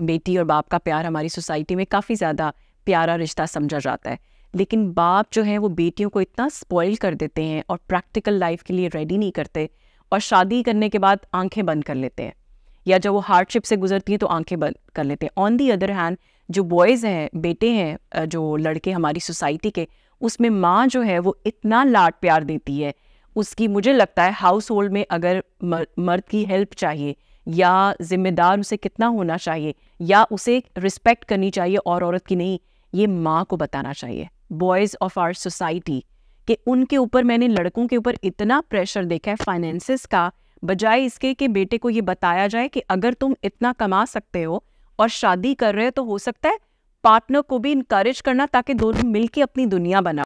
बेटी और बाप का प्यार हमारी सोसाइटी में काफ़ी ज़्यादा प्यारा रिश्ता समझा जाता है लेकिन बाप जो है वो बेटियों को इतना स्पॉइल कर देते हैं और प्रैक्टिकल लाइफ के लिए रेडी नहीं करते और शादी करने के बाद आंखें बंद कर लेते हैं या जब वो हार्डशिप से गुजरती हैं तो आंखें बंद कर लेते हैं ऑन दी अदर हैंड जो बॉयज़ हैं बेटे हैं जो लड़के हमारी सोसाइटी के उसमें माँ जो है वो इतना लाड प्यार देती है उसकी मुझे लगता है हाउस होल्ड में अगर मर्द की हेल्प चाहिए या जिम्मेदार उसे कितना होना चाहिए या उसे रिस्पेक्ट करनी चाहिए और औरत की नहीं ये माँ को बताना चाहिए बॉयज़ ऑफ आर सोसाइटी कि उनके ऊपर मैंने लड़कों के ऊपर इतना प्रेशर देखा है फाइनेंसिस का बजाय इसके कि बेटे को ये बताया जाए कि अगर तुम इतना कमा सकते हो और शादी कर रहे हो तो हो सकता है पार्टनर को भी इंकरेज करना ताकि दोनों मिलकर अपनी दुनिया बना